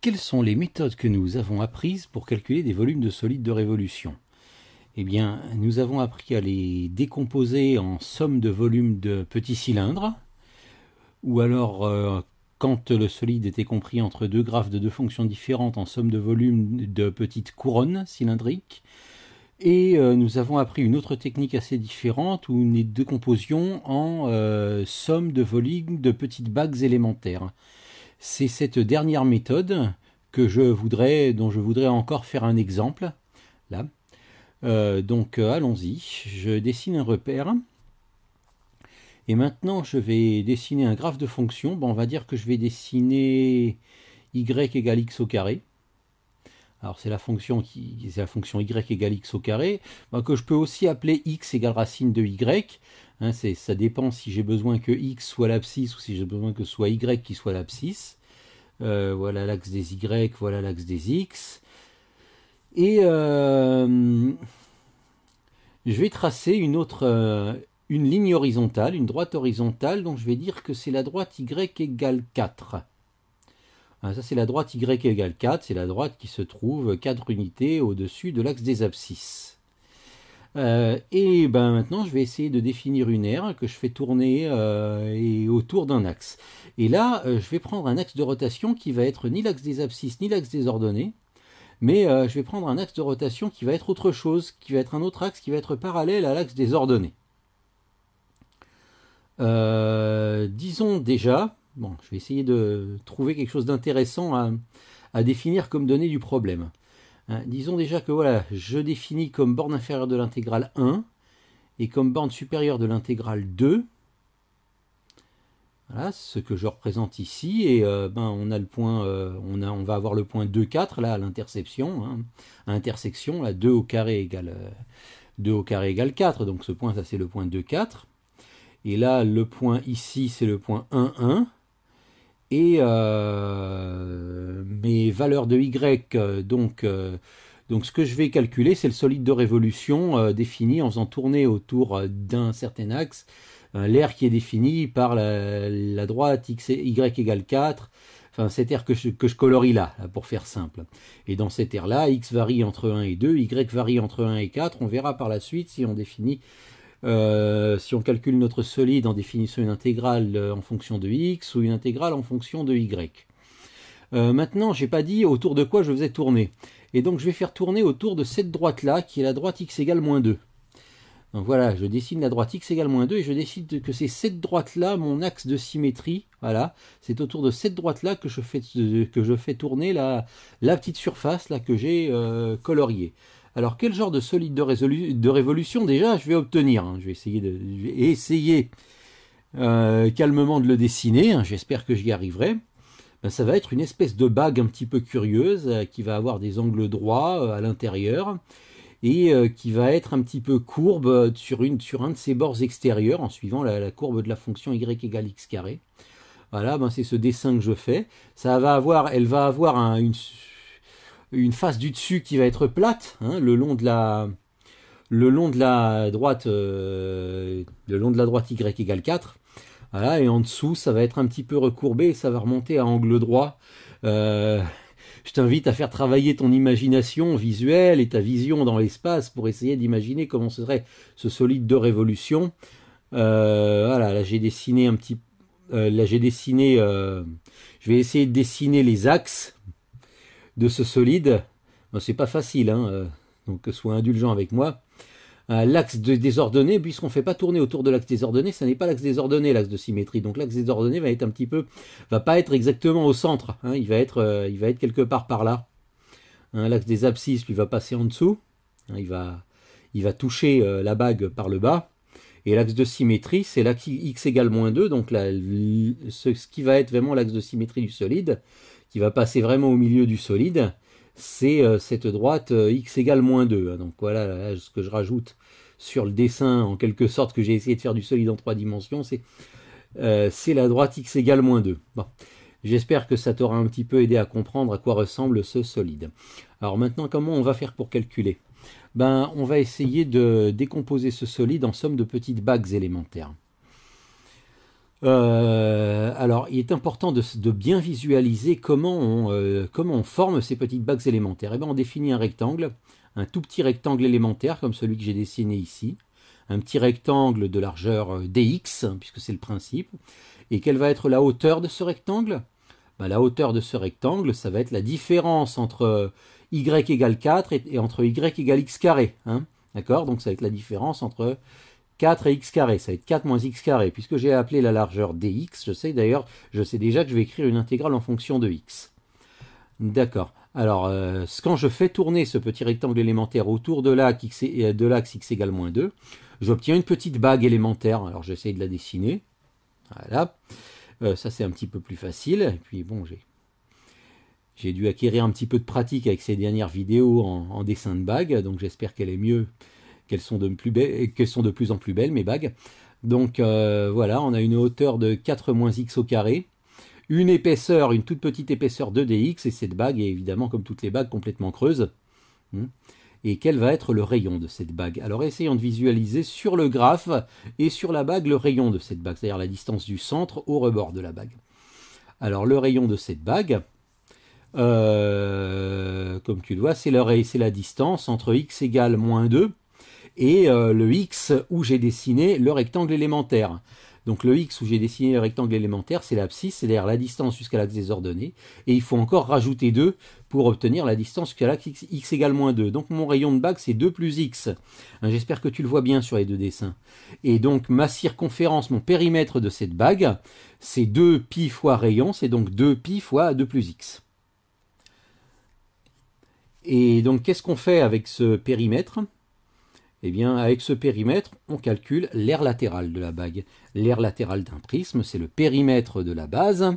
quelles sont les méthodes que nous avons apprises pour calculer des volumes de solides de révolution Eh bien, nous avons appris à les décomposer en somme de volumes de petits cylindres, ou alors euh, quand le solide était compris entre deux graphes de deux fonctions différentes en somme de volumes de petites couronnes cylindriques. Et euh, nous avons appris une autre technique assez différente où nous décomposions en euh, somme de volumes de petites bagues élémentaires. C'est cette dernière méthode que je voudrais, dont je voudrais encore faire un exemple. Là. Euh, donc euh, allons-y. Je dessine un repère. Et maintenant, je vais dessiner un graphe de fonction. on va dire que je vais dessiner y égale x au carré alors c'est la fonction qui c'est la fonction y égale x au carré, que je peux aussi appeler x égale racine de y. Hein, ça dépend si j'ai besoin que x soit l'abscisse ou si j'ai besoin que soit y qui soit l'abscisse. Euh, voilà l'axe des y, voilà l'axe des x. Et euh, je vais tracer une autre euh, une ligne horizontale, une droite horizontale, donc je vais dire que c'est la droite y égale 4. Ah, ça, c'est la droite y égale 4, c'est la droite qui se trouve 4 unités au-dessus de l'axe des abscisses. Euh, et ben maintenant, je vais essayer de définir une aire que je fais tourner euh, autour d'un axe. Et là, euh, je vais prendre un axe de rotation qui va être ni l'axe des abscisses ni l'axe des ordonnées, mais je vais prendre un axe de rotation qui va être autre chose, qui va être un autre axe qui va être parallèle à l'axe des ordonnées. disons déjà Bon, je vais essayer de trouver quelque chose d'intéressant à, à, définir comme donnée du problème. Hein, disons déjà que voilà, je définis comme borne inférieure de l'intégrale 1 et comme borne supérieure de l'intégrale 2. Voilà ce que je représente ici et euh, ben on a le point euh, on, a, on va avoir le point 2 4 là à l'intersection hein. à intersection 2 au carré égale 2 euh, au carré égale 4 donc ce point ça c'est le point 2 4 et là le point ici c'est le point 1 1 et euh, mes valeurs de Y, euh, donc, euh, donc ce que je vais calculer, c'est le solide de révolution défini en faisant tourner autour d'un certain axe l'air qui est défini par la, droite X, Y égale 4, enfin cet air que je, que je colorie là, là, pour faire simple. Et dans cet air là, X varie entre 1 et 2, Y varie entre 1 et 4, on verra par la suite si on définit euh, si on calcule notre solide en définissant une intégrale euh, en fonction de x ou une intégrale en fonction de y. Maintenant, euh, maintenant, j'ai pas dit autour de quoi je faisais tourner. Et donc je vais faire tourner autour de cette droite-là, qui est la droite x égale moins 2. Donc voilà, je dessine la droite x égale moins 2 et je décide que c'est cette droite-là, mon axe de symétrie, voilà, c'est autour de cette droite-là que, que, je fais tourner la, la petite surface là, que j'ai coloriée. Alors quel genre de solide de, révolution déjà je vais obtenir hein. Je vais essayer, de, essayer euh, calmement de le dessiner, hein. j'espère que j'y arriverai. Ben, ça va être une espèce de bague un petit peu curieuse euh, qui va avoir des angles droits euh, à l'intérieur et qui va être un petit peu courbe sur, une, sur un de ses bords extérieurs en suivant la, courbe de la fonction y égale x carré. Voilà, ben, c'est ce dessin que je fais. Ça va avoir, elle va avoir une une face du dessus qui va être plate, hein, le long de la le long de la droite euh, le long de la droite y égale 4 et en dessous ça va être un petit peu recourbé ça va remonter à angle droit euh, je t'invite à faire travailler ton imagination visuelle et ta vision dans l'espace pour essayer d'imaginer comment serait ce solide de révolution euh, voilà là j'ai dessiné un petit là j'ai dessiné je vais essayer de dessiner les axes de ce solide, ben, c'est pas facile, hein, euh, donc sois indulgent avec moi. Euh, l'axe désordonné, puisqu'on ne fait pas tourner autour de l'axe désordonné, ça n'est pas l'axe désordonné, l'axe de symétrie. Donc l'axe désordonné va être un petit peu, va pas être exactement au centre. Hein, il va être, euh, il va être quelque part par là. Hein, l'axe des abscisses lui va passer en dessous. il va, il va toucher la bague par le bas. Et l'axe de symétrie, c'est l'axe x égale moins 2, donc ce, qui va être vraiment l'axe de symétrie du solide, qui va passer vraiment au milieu du solide, c'est euh, cette droite euh, x égale moins 2. Hein. donc voilà ce que je rajoute sur le dessin, en quelque sorte, que j'ai essayé de faire du solide en trois dimensions, c'est euh, la droite x égale moins 2. J'espère que ça t'aura un petit peu aidé à comprendre à quoi ressemble ce solide. Alors maintenant, comment on va faire pour calculer ben, on va essayer de décomposer ce solide en somme de petites bagues élémentaires. Euh, alors, il est important de, bien visualiser euh, comment on, forme ces petites bagues élémentaires. Eh bien, on définit un rectangle, un tout petit rectangle élémentaire, comme celui que j'ai dessiné ici, un petit rectangle de largeur euh, dx, puisque c'est le principe. Et quelle va être la hauteur de ce rectangle ben, La hauteur de ce rectangle, ça va être la différence entre y égale 4 et, entre y égale x carré. Hein. D'accord Donc, ça va être la différence entre 4 et x carré, ça va être 4 moins x carré, puisque j'ai appelé la largeur dx, je sais d'ailleurs, je sais déjà que je vais écrire une intégrale en fonction de x. D'accord. Alors, euh, quand je fais tourner ce petit rectangle élémentaire autour de l'axe x euh, égale moins 2, j'obtiens une petite bague élémentaire. Alors, j'essaie de la dessiner. Voilà. Euh, ça, c'est un petit peu plus facile. Et puis, bon, j'ai dû acquérir un petit peu de pratique avec ces dernières vidéos en, en dessin de bague, donc j'espère qu'elle est mieux qu'elles sont, de plus sont de plus en plus belles, mes bagues. Donc euh, voilà, on a une hauteur de 4-x au carré, une épaisseur, une toute petite épaisseur 2dx, et cette bague est évidemment, comme toutes les bagues, complètement creuse. Hmm. Et quel va être le rayon de cette bague Alors essayons de visualiser sur le graphe et sur la bague le rayon de cette bague, c'est-à-dire la distance du centre au rebord de la bague. Alors le rayon de cette bague, euh, comme tu le vois, c'est la distance entre x égale moins 2 et euh, le X où j'ai dessiné le rectangle élémentaire. Donc le x où j'ai dessiné le rectangle élémentaire, c'est l'abscisse, c'est-à-dire la distance jusqu'à l'axe des ordonnées. Et il faut encore rajouter 2 pour obtenir la distance jusqu'à l'axe x, égale moins 2. Donc mon rayon de bague, c'est 2 plus x. Hein, j'espère que tu le vois bien sur les deux dessins. Et donc ma circonférence, mon périmètre de cette bague, c'est 2 pi fois rayon, c'est donc 2 pi fois 2 plus x. Et donc qu'est-ce qu'on fait avec ce périmètre eh bien, avec ce périmètre, on calcule l'aire latérale de la bague. L'aire latérale d'un prisme, c'est le périmètre de la base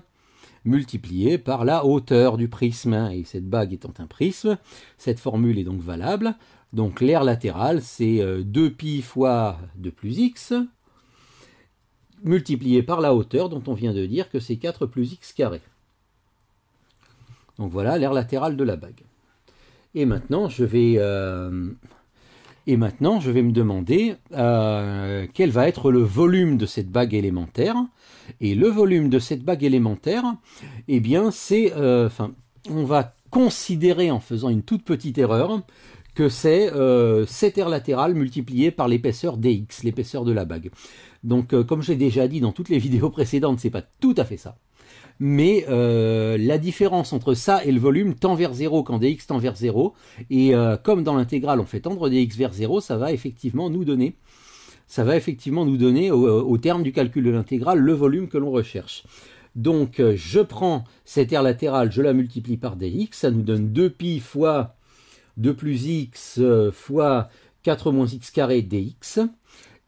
multiplié par la hauteur du prisme. Et cette bague étant un prisme, cette formule est donc valable. Donc l'aire latérale, c'est 2pi euh, fois 2 plus x, multiplié par la hauteur dont on vient de dire que c'est 4 plus x carré. Donc voilà l'aire latérale de la bague. Et maintenant, je vais... Euh, et maintenant, je vais me demander euh, quel va être le volume de cette bague élémentaire. Et le volume de cette bague élémentaire, eh bien, c'est. Euh, enfin, on va considérer en faisant une toute petite erreur que c'est euh, cette aire latérale multipliée par l'épaisseur dx, l'épaisseur de la bague. Donc, euh, comme j'ai déjà dit dans toutes les vidéos précédentes, c'est pas tout à fait ça mais euh, la différence entre ça et le volume tend vers 0 quand dx tend vers 0, et euh, comme dans l'intégrale on fait tendre dx vers 0, ça va effectivement nous donner, ça va effectivement nous donner euh, au, terme du calcul de l'intégrale le volume que l'on recherche. Donc je prends cette aire latérale, je la multiplie par dx, ça nous donne 2pi fois 2 plus x fois 4 moins x carré dx.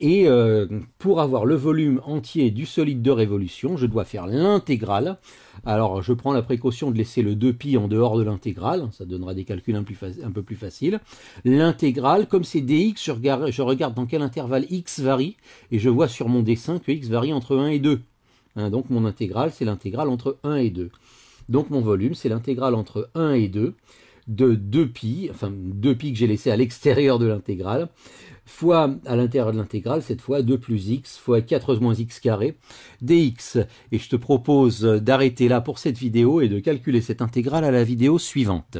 Et euh, pour avoir le volume entier du solide de révolution, je dois faire l'intégrale. Alors je prends la précaution de laisser le 2 pi en dehors de l'intégrale, ça donnera des calculs un, peu plus faciles. L'intégrale, comme c'est dx, je regarde, dans quel intervalle x varie, et je vois sur mon dessin que x varie entre 1 et 2. Hein, donc mon intégrale, c'est l'intégrale entre 1 et 2. Donc mon volume, c'est l'intégrale entre 1 et 2 de 2 pi, enfin 2 pi que j'ai laissé à l'extérieur de l'intégrale, fois à l'intérieur de l'intégrale, cette fois 2 plus x fois 4 moins x carré dx. Et je te propose d'arrêter là pour cette vidéo et de calculer cette intégrale à la vidéo suivante.